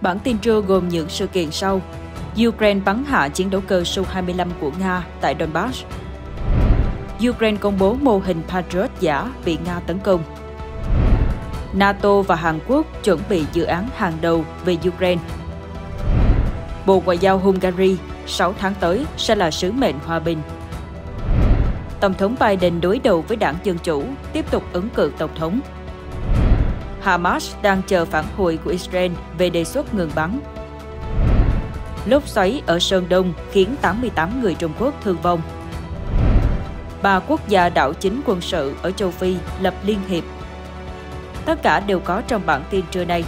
Bản tin trưa gồm những sự kiện sau. Ukraine bắn hạ chiến đấu cơ Su-25 của Nga tại Donbass. Ukraine công bố mô hình Patriot giả bị Nga tấn công. NATO và Hàn Quốc chuẩn bị dự án hàng đầu về Ukraine. Bộ Ngoại giao Hungary 6 tháng tới sẽ là sứ mệnh hòa bình. Tổng thống Biden đối đầu với đảng Dân Chủ, tiếp tục ứng cử Tổng thống. Hamas đang chờ phản hồi của Israel về đề xuất ngừng bắn. Lốc xoáy ở Sơn Đông khiến 88 người Trung Quốc thương vong. Ba quốc gia đảo chính quân sự ở châu Phi lập liên hiệp. Tất cả đều có trong bản tin trưa nay.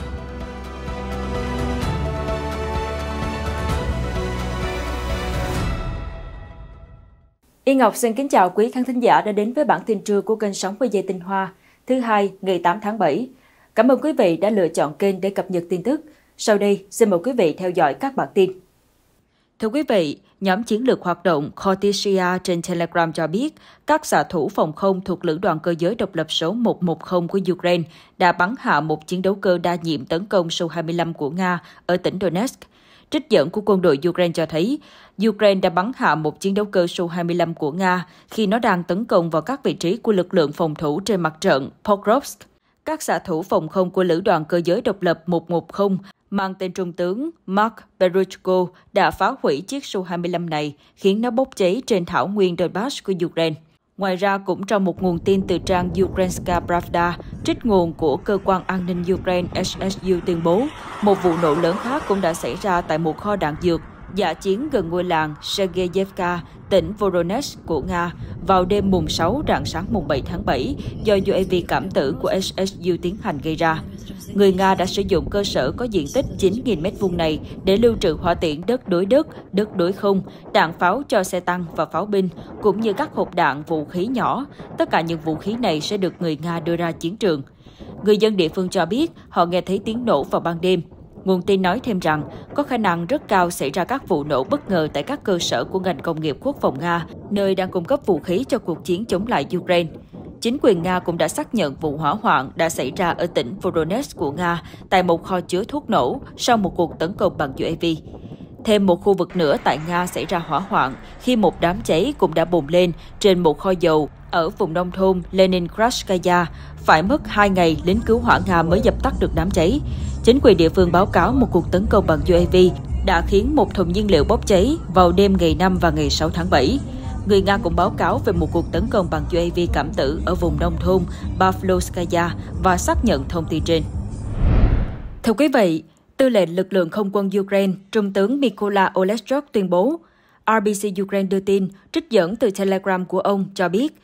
Y Ngọc xin kính chào quý khán thính giả đã đến với bản tin trưa của kênh Sống với dây tinh hoa, thứ hai ngày 8 tháng 7. Cảm ơn quý vị đã lựa chọn kênh để cập nhật tin tức. Sau đây, xin mời quý vị theo dõi các bản tin. Thưa quý vị, nhóm chiến lược hoạt động Cortisia trên Telegram cho biết các xạ thủ phòng không thuộc lữ đoàn cơ giới độc lập số 110 của Ukraine đã bắn hạ một chiến đấu cơ đa nhiệm tấn công Su-25 của Nga ở tỉnh Donetsk. Trích dẫn của quân đội Ukraine cho thấy, Ukraine đã bắn hạ một chiến đấu cơ Su-25 của Nga khi nó đang tấn công vào các vị trí của lực lượng phòng thủ trên mặt trận Pokrovsk các xạ thủ phòng không của Lữ đoàn Cơ giới Độc lập 110 mang tên Trung tướng Mark Beruchko đã phá hủy chiếc Su-25 này, khiến nó bốc cháy trên thảo nguyên Donbass của Ukraine. Ngoài ra, cũng trong một nguồn tin từ trang Ukrainska Pravda, trích nguồn của cơ quan an ninh Ukraine SSU tuyên bố, một vụ nổ lớn khác cũng đã xảy ra tại một kho đạn dược giả dạ chiến gần ngôi làng Sergeyevka, tỉnh Voronezh của Nga vào đêm mùng 6 rạng sáng mùng 7 tháng 7 do UAV cảm tử của SSU tiến hành gây ra. Người Nga đã sử dụng cơ sở có diện tích 9.000 m2 này để lưu trữ hỏa tiễn đất đối đất, đất đối không, đạn pháo cho xe tăng và pháo binh, cũng như các hộp đạn vũ khí nhỏ. Tất cả những vũ khí này sẽ được người Nga đưa ra chiến trường. Người dân địa phương cho biết họ nghe thấy tiếng nổ vào ban đêm, Nguồn tin nói thêm rằng, có khả năng rất cao xảy ra các vụ nổ bất ngờ tại các cơ sở của ngành công nghiệp quốc phòng Nga, nơi đang cung cấp vũ khí cho cuộc chiến chống lại Ukraine. Chính quyền Nga cũng đã xác nhận vụ hỏa hoạn đã xảy ra ở tỉnh Voronezh của Nga tại một kho chứa thuốc nổ sau một cuộc tấn công bằng UAV. Thêm một khu vực nữa tại Nga xảy ra hỏa hoạn khi một đám cháy cũng đã bùng lên trên một kho dầu ở vùng nông thôn Leningradskaya. Phải mất 2 ngày lính cứu hỏa Nga mới dập tắt được đám cháy chính quyền địa phương báo cáo một cuộc tấn công bằng UAV đã khiến một thùng nhiên liệu bốc cháy vào đêm ngày 5 và ngày 6 tháng 7. Người Nga cũng báo cáo về một cuộc tấn công bằng UAV cảm tử ở vùng nông thôn Pavlovskaya và xác nhận thông tin trên. Thưa quý vị, Tư lệnh lực lượng không quân Ukraine, Trung tướng Mykola Oleshchuk tuyên bố, RBC Ukraine đưa tin, trích dẫn từ Telegram của ông cho biết,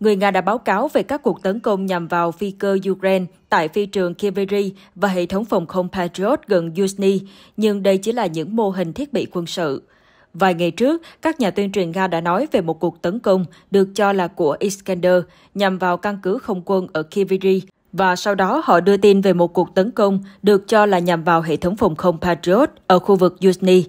người Nga đã báo cáo về các cuộc tấn công nhằm vào phi cơ Ukraine tại phi trường Kiveri và hệ thống phòng không Patriot gần Yuzhny, nhưng đây chỉ là những mô hình thiết bị quân sự. Vài ngày trước, các nhà tuyên truyền Nga đã nói về một cuộc tấn công được cho là của Iskander nhằm vào căn cứ không quân ở Kiviri, và sau đó họ đưa tin về một cuộc tấn công được cho là nhằm vào hệ thống phòng không Patriot ở khu vực Yuzhny.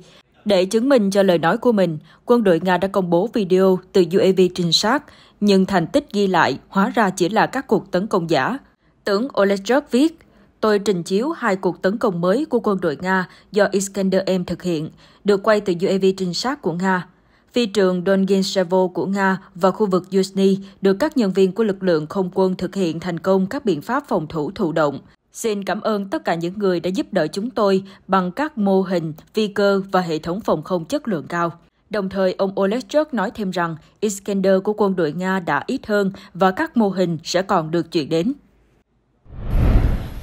Để chứng minh cho lời nói của mình, quân đội Nga đã công bố video từ UAV trinh sát nhưng thành tích ghi lại hóa ra chỉ là các cuộc tấn công giả. Tướng Olechuk viết, Tôi trình chiếu hai cuộc tấn công mới của quân đội Nga do Iskander-M thực hiện, được quay từ UAV trinh sát của Nga. Phi trường Donetsevo của Nga và khu vực Yuzhny được các nhân viên của lực lượng không quân thực hiện thành công các biện pháp phòng thủ thụ động. Xin cảm ơn tất cả những người đã giúp đỡ chúng tôi bằng các mô hình, phi cơ và hệ thống phòng không chất lượng cao. Đồng thời, ông Olechuk nói thêm rằng Iskander của quân đội Nga đã ít hơn và các mô hình sẽ còn được chuyển đến.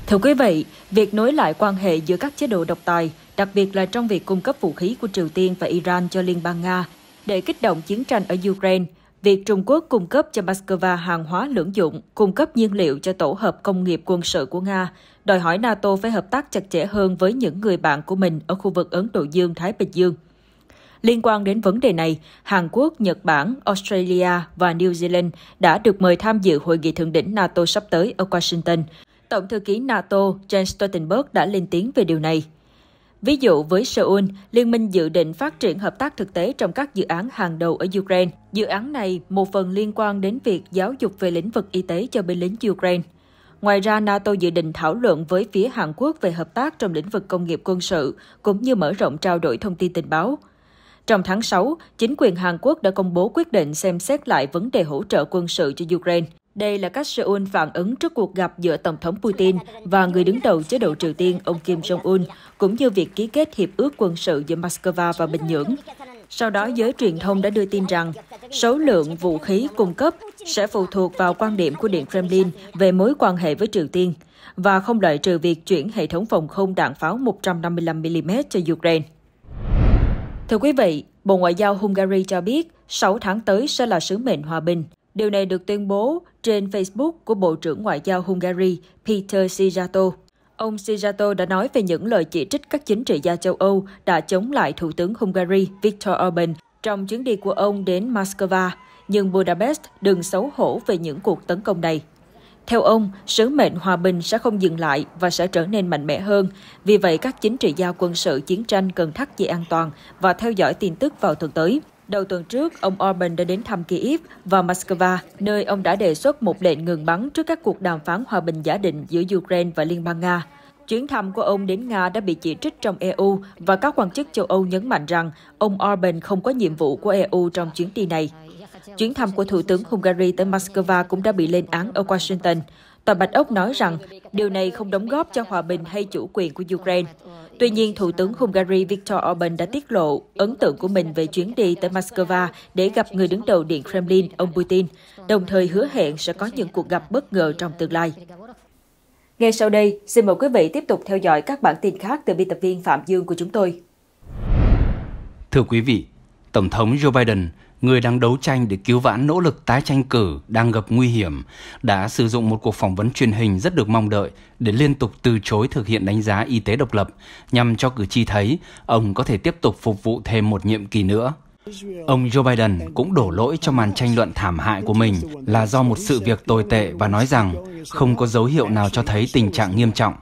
Thưa quý vị, việc nối lại quan hệ giữa các chế độ độc tài, đặc biệt là trong việc cung cấp vũ khí của Triều Tiên và Iran cho Liên bang Nga, để kích động chiến tranh ở Ukraine, việc Trung Quốc cung cấp cho Moscow hàng hóa lưỡng dụng, cung cấp nhiên liệu cho tổ hợp công nghiệp quân sự của Nga, đòi hỏi NATO phải hợp tác chặt chẽ hơn với những người bạn của mình ở khu vực Ấn Độ Dương-Thái Bình Dương. Liên quan đến vấn đề này, Hàn Quốc, Nhật Bản, Australia và New Zealand đã được mời tham dự hội nghị thượng đỉnh NATO sắp tới ở Washington. Tổng thư ký NATO Jens Stoltenberg đã lên tiếng về điều này. Ví dụ với Seoul, Liên minh dự định phát triển hợp tác thực tế trong các dự án hàng đầu ở Ukraine. Dự án này một phần liên quan đến việc giáo dục về lĩnh vực y tế cho binh lính Ukraine. Ngoài ra, NATO dự định thảo luận với phía Hàn Quốc về hợp tác trong lĩnh vực công nghiệp quân sự, cũng như mở rộng trao đổi thông tin tình báo. Trong tháng 6, chính quyền Hàn Quốc đã công bố quyết định xem xét lại vấn đề hỗ trợ quân sự cho Ukraine. Đây là cách Seoul phản ứng trước cuộc gặp giữa Tổng thống Putin và người đứng đầu chế độ Triều Tiên ông Kim Jong-un, cũng như việc ký kết hiệp ước quân sự giữa Moscow và Bình Nhưỡng. Sau đó, giới truyền thông đã đưa tin rằng số lượng vũ khí cung cấp sẽ phụ thuộc vào quan điểm của Điện Kremlin về mối quan hệ với Triều Tiên và không loại trừ việc chuyển hệ thống phòng không đạn pháo 155mm cho Ukraine. Thưa quý vị, Bộ Ngoại giao Hungary cho biết 6 tháng tới sẽ là sứ mệnh hòa bình. Điều này được tuyên bố trên Facebook của Bộ trưởng Ngoại giao Hungary Peter Szijjarto. Ông Szijjarto đã nói về những lời chỉ trích các chính trị gia châu Âu đã chống lại Thủ tướng Hungary Viktor Orbán trong chuyến đi của ông đến Moscow, nhưng Budapest đừng xấu hổ về những cuộc tấn công này. Theo ông, sứ mệnh hòa bình sẽ không dừng lại và sẽ trở nên mạnh mẽ hơn. Vì vậy, các chính trị gia quân sự chiến tranh cần thắt dây an toàn và theo dõi tin tức vào tuần tới. Đầu tuần trước, ông Orbán đã đến thăm Kyiv và Moscow, nơi ông đã đề xuất một lệnh ngừng bắn trước các cuộc đàm phán hòa bình giả định giữa Ukraine và Liên bang Nga. Chuyến thăm của ông đến Nga đã bị chỉ trích trong EU và các quan chức châu Âu nhấn mạnh rằng ông Orbán không có nhiệm vụ của EU trong chuyến đi này. Chuyến thăm của Thủ tướng Hungary tới Moscow cũng đã bị lên án ở Washington. Tòa Bạch Ốc nói rằng điều này không đóng góp cho hòa bình hay chủ quyền của Ukraine. Tuy nhiên, Thủ tướng Hungary Viktor Orbán đã tiết lộ ấn tượng của mình về chuyến đi tới Moscow để gặp người đứng đầu Điện Kremlin, ông Putin, đồng thời hứa hẹn sẽ có những cuộc gặp bất ngờ trong tương lai. Ngay sau đây, xin mời quý vị tiếp tục theo dõi các bản tin khác từ biên tập viên Phạm Dương của chúng tôi. Thưa quý vị, Tổng thống Joe Biden người đang đấu tranh để cứu vãn nỗ lực tái tranh cử đang gặp nguy hiểm, đã sử dụng một cuộc phỏng vấn truyền hình rất được mong đợi để liên tục từ chối thực hiện đánh giá y tế độc lập nhằm cho cử tri thấy ông có thể tiếp tục phục vụ thêm một nhiệm kỳ nữa. Ông Joe Biden cũng đổ lỗi cho màn tranh luận thảm hại của mình là do một sự việc tồi tệ và nói rằng không có dấu hiệu nào cho thấy tình trạng nghiêm trọng.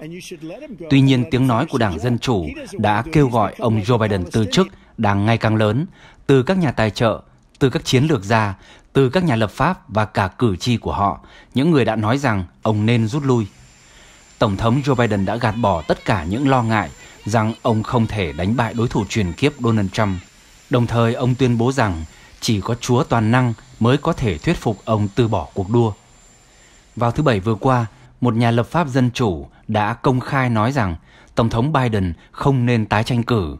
Tuy nhiên, tiếng nói của Đảng Dân Chủ đã kêu gọi ông Joe Biden từ chức đang ngày càng lớn từ các nhà tài trợ, từ các chiến lược gia, từ các nhà lập pháp và cả cử tri của họ, những người đã nói rằng ông nên rút lui. Tổng thống Joe Biden đã gạt bỏ tất cả những lo ngại rằng ông không thể đánh bại đối thủ truyền kiếp Donald Trump. Đồng thời ông tuyên bố rằng chỉ có Chúa toàn năng mới có thể thuyết phục ông từ bỏ cuộc đua. Vào thứ Bảy vừa qua, một nhà lập pháp dân chủ đã công khai nói rằng Tổng thống Biden không nên tái tranh cử.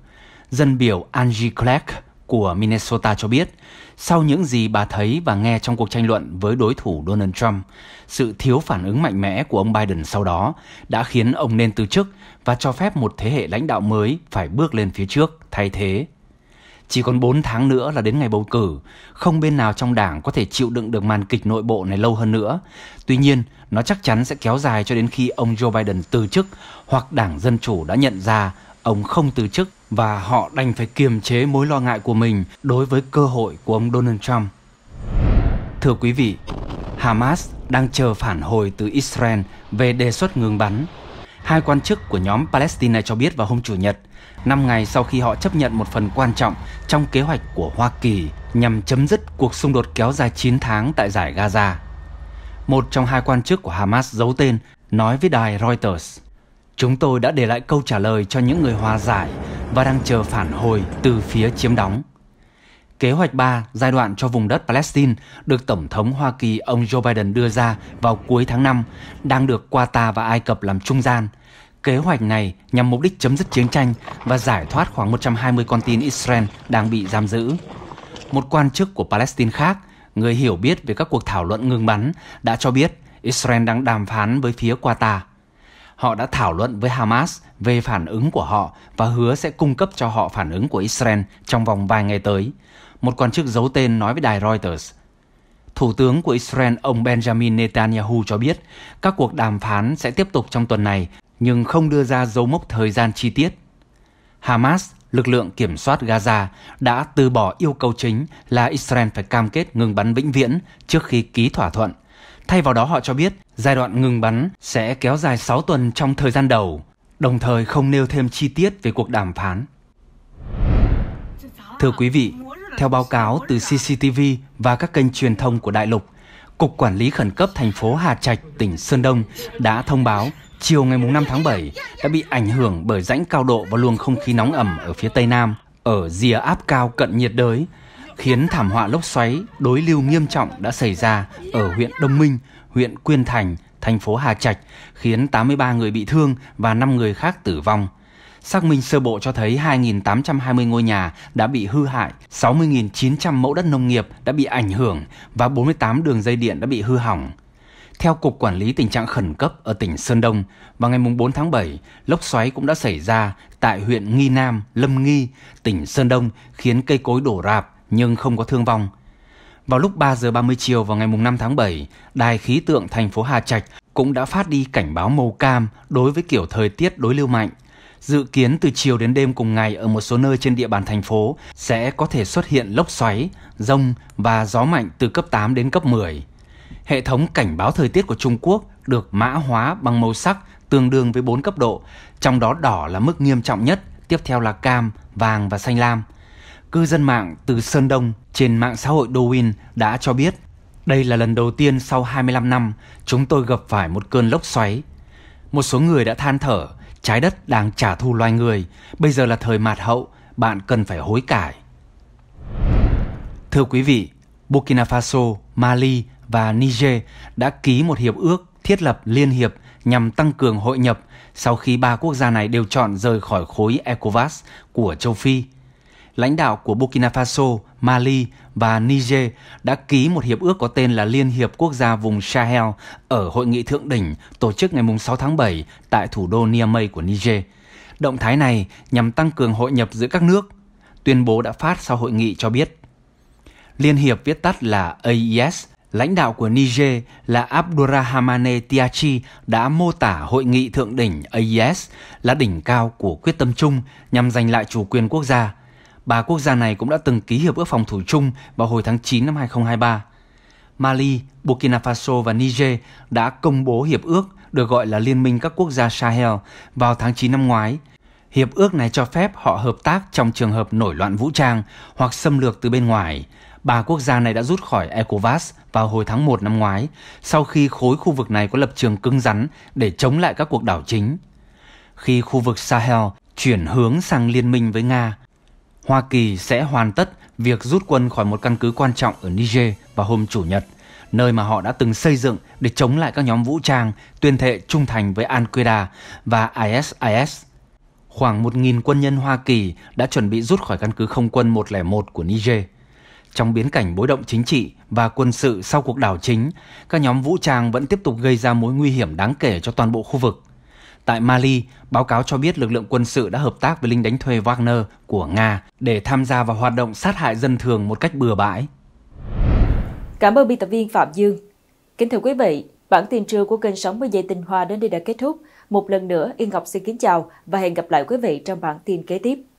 Dân biểu Angie Clark của Minnesota cho biết sau những gì bà thấy và nghe trong cuộc tranh luận với đối thủ Donald Trump, sự thiếu phản ứng mạnh mẽ của ông Biden sau đó đã khiến ông nên từ chức và cho phép một thế hệ lãnh đạo mới phải bước lên phía trước thay thế. Chỉ còn 4 tháng nữa là đến ngày bầu cử, không bên nào trong đảng có thể chịu đựng được màn kịch nội bộ này lâu hơn nữa. Tuy nhiên, nó chắc chắn sẽ kéo dài cho đến khi ông Joe Biden từ chức hoặc đảng Dân Chủ đã nhận ra ông không từ chức và họ đành phải kiềm chế mối lo ngại của mình đối với cơ hội của ông Donald Trump. Thưa quý vị, Hamas đang chờ phản hồi từ Israel về đề xuất ngừng bắn. Hai quan chức của nhóm Palestine này cho biết vào hôm Chủ nhật, 5 ngày sau khi họ chấp nhận một phần quan trọng trong kế hoạch của Hoa Kỳ nhằm chấm dứt cuộc xung đột kéo dài 9 tháng tại giải Gaza. Một trong hai quan chức của Hamas giấu tên nói với đài Reuters – Chúng tôi đã để lại câu trả lời cho những người hòa giải và đang chờ phản hồi từ phía chiếm đóng. Kế hoạch 3 giai đoạn cho vùng đất Palestine được Tổng thống Hoa Kỳ ông Joe Biden đưa ra vào cuối tháng 5 đang được Qatar và Ai Cập làm trung gian. Kế hoạch này nhằm mục đích chấm dứt chiến tranh và giải thoát khoảng 120 con tin Israel đang bị giam giữ. Một quan chức của Palestine khác, người hiểu biết về các cuộc thảo luận ngừng bắn, đã cho biết Israel đang đàm phán với phía Qatar – họ đã thảo luận với Hamas về phản ứng của họ và hứa sẽ cung cấp cho họ phản ứng của Israel trong vòng vài ngày tới. Một quan chức giấu tên nói với đài Reuters. Thủ tướng của Israel ông Benjamin Netanyahu cho biết các cuộc đàm phán sẽ tiếp tục trong tuần này nhưng không đưa ra dấu mốc thời gian chi tiết. Hamas, lực lượng kiểm soát Gaza, đã từ bỏ yêu cầu chính là Israel phải cam kết ngừng bắn vĩnh viễn trước khi ký thỏa thuận Thay vào đó họ cho biết giai đoạn ngừng bắn sẽ kéo dài 6 tuần trong thời gian đầu, đồng thời không nêu thêm chi tiết về cuộc đàm phán. Thưa quý vị, theo báo cáo từ CCTV và các kênh truyền thông của đại lục, Cục Quản lý Khẩn cấp thành phố Hà Trạch, tỉnh Sơn Đông đã thông báo chiều ngày 5 tháng 7 đã bị ảnh hưởng bởi rãnh cao độ và luồng không khí nóng ẩm ở phía Tây Nam, ở rìa áp cao cận nhiệt đới, khiến thảm họa lốc xoáy đối lưu nghiêm trọng đã xảy ra ở huyện Đông Minh, huyện Quyên Thành, thành phố Hà Trạch, khiến 83 người bị thương và 5 người khác tử vong. Xác minh sơ bộ cho thấy 2.820 ngôi nhà đã bị hư hại, 60.900 mẫu đất nông nghiệp đã bị ảnh hưởng và 48 đường dây điện đã bị hư hỏng. Theo Cục Quản lý Tình trạng Khẩn cấp ở tỉnh Sơn Đông, vào ngày 4 tháng 7, lốc xoáy cũng đã xảy ra tại huyện Nghi Nam, Lâm Nghi, tỉnh Sơn Đông khiến cây cối đổ rạp, nhưng không có thương vong. Vào lúc 3 giờ 30 chiều vào ngày 5 tháng 7, Đài khí tượng thành phố Hà Trạch cũng đã phát đi cảnh báo màu cam đối với kiểu thời tiết đối lưu mạnh. Dự kiến từ chiều đến đêm cùng ngày ở một số nơi trên địa bàn thành phố sẽ có thể xuất hiện lốc xoáy, rông và gió mạnh từ cấp 8 đến cấp 10. Hệ thống cảnh báo thời tiết của Trung Quốc được mã hóa bằng màu sắc tương đương với 4 cấp độ, trong đó đỏ là mức nghiêm trọng nhất, tiếp theo là cam, vàng và xanh lam cư dân mạng từ Sơn Đông trên mạng xã hội Douyin đã cho biết đây là lần đầu tiên sau 25 năm chúng tôi gặp phải một cơn lốc xoáy. Một số người đã than thở, trái đất đang trả thù loài người, bây giờ là thời mạt hậu, bạn cần phải hối cải. Thưa quý vị, Burkina Faso, Mali và Niger đã ký một hiệp ước thiết lập liên hiệp nhằm tăng cường hội nhập sau khi ba quốc gia này đều chọn rời khỏi khối ECOWAS của châu Phi – lãnh đạo của Burkina Faso, Mali và Niger đã ký một hiệp ước có tên là Liên hiệp quốc gia vùng Sahel ở hội nghị thượng đỉnh tổ chức ngày 6 tháng 7 tại thủ đô Niamey của Niger. Động thái này nhằm tăng cường hội nhập giữa các nước, tuyên bố đã phát sau hội nghị cho biết. Liên hiệp viết tắt là AES, lãnh đạo của Niger là Abdurrahmane Tiachi đã mô tả hội nghị thượng đỉnh AES là đỉnh cao của quyết tâm chung nhằm giành lại chủ quyền quốc gia – ba quốc gia này cũng đã từng ký hiệp ước phòng thủ chung vào hồi tháng 9 năm 2023. Mali, Burkina Faso và Niger đã công bố hiệp ước được gọi là Liên minh các quốc gia Sahel vào tháng 9 năm ngoái. Hiệp ước này cho phép họ hợp tác trong trường hợp nổi loạn vũ trang hoặc xâm lược từ bên ngoài. Ba quốc gia này đã rút khỏi ECOWAS vào hồi tháng 1 năm ngoái, sau khi khối khu vực này có lập trường cứng rắn để chống lại các cuộc đảo chính. Khi khu vực Sahel chuyển hướng sang liên minh với Nga, Hoa Kỳ sẽ hoàn tất việc rút quân khỏi một căn cứ quan trọng ở Niger vào hôm Chủ nhật, nơi mà họ đã từng xây dựng để chống lại các nhóm vũ trang tuyên thệ trung thành với Al-Qaeda và ISIS. Khoảng 1.000 quân nhân Hoa Kỳ đã chuẩn bị rút khỏi căn cứ không quân 101 của Niger. Trong biến cảnh bối động chính trị và quân sự sau cuộc đảo chính, các nhóm vũ trang vẫn tiếp tục gây ra mối nguy hiểm đáng kể cho toàn bộ khu vực – Tại Mali, báo cáo cho biết lực lượng quân sự đã hợp tác với lính đánh thuê Wagner của Nga để tham gia vào hoạt động sát hại dân thường một cách bừa bãi. Cảm ơn biên tập viên Phạm Dương. Kính thưa quý vị, bản tin trưa của kênh Sống với dây tình hòa đến đây đã kết thúc. Một lần nữa, Yên Ngọc xin kính chào và hẹn gặp lại quý vị trong bản tin kế tiếp.